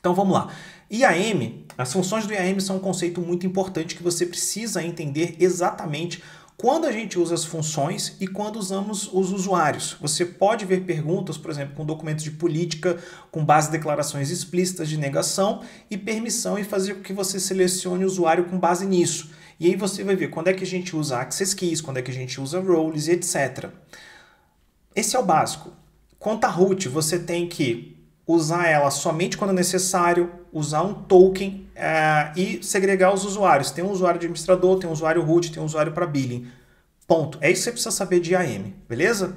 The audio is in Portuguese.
Então vamos lá. IAM, as funções do IAM são um conceito muito importante que você precisa entender exatamente quando a gente usa as funções e quando usamos os usuários. Você pode ver perguntas, por exemplo, com documentos de política, com base em declarações explícitas de negação e permissão e fazer com que você selecione o usuário com base nisso. E aí você vai ver quando é que a gente usa access keys, quando é que a gente usa roles, etc. Esse é o básico. Conta root, você tem que usar ela somente quando necessário, usar um token é, e segregar os usuários. Tem um usuário administrador, tem um usuário root, tem um usuário para billing. Ponto. É isso que você precisa saber de AM beleza?